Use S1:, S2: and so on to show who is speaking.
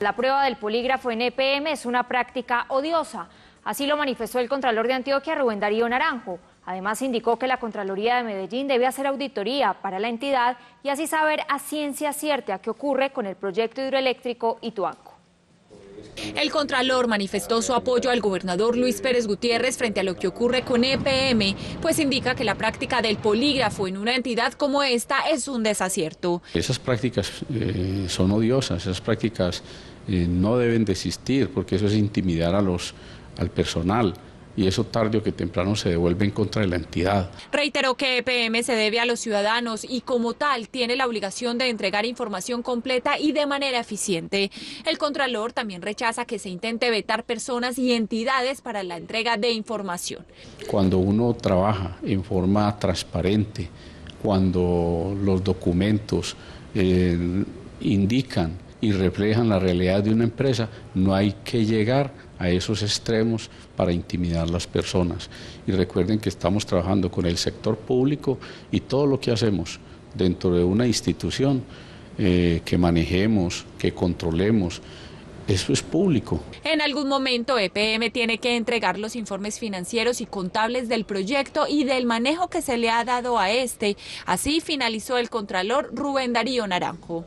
S1: La prueba del polígrafo en EPM es una práctica odiosa. Así lo manifestó el Contralor de Antioquia, Rubén Darío Naranjo. Además, indicó que la Contraloría de Medellín debe hacer auditoría para la entidad y así saber a ciencia cierta qué ocurre con el proyecto hidroeléctrico Ituango.
S2: El Contralor manifestó su apoyo al gobernador Luis Pérez Gutiérrez frente a lo que ocurre con EPM, pues indica que la práctica del polígrafo en una entidad como esta es un desacierto.
S3: Esas prácticas eh, son odiosas, esas prácticas eh, no deben desistir porque eso es intimidar a los, al personal y eso tarde o que temprano se devuelve en contra de la entidad.
S2: Reiteró que EPM se debe a los ciudadanos y como tal tiene la obligación de entregar información completa y de manera eficiente. El Contralor también rechaza que se intente vetar personas y entidades para la entrega de información.
S3: Cuando uno trabaja en forma transparente, cuando los documentos eh, indican y reflejan la realidad de una empresa, no hay que llegar a esos extremos para intimidar a las personas. Y recuerden que estamos trabajando con el sector público y todo lo que hacemos dentro de una institución eh, que manejemos, que controlemos, eso es público.
S2: En algún momento EPM tiene que entregar los informes financieros y contables del proyecto y del manejo que se le ha dado a este. Así finalizó el contralor Rubén Darío Naranjo.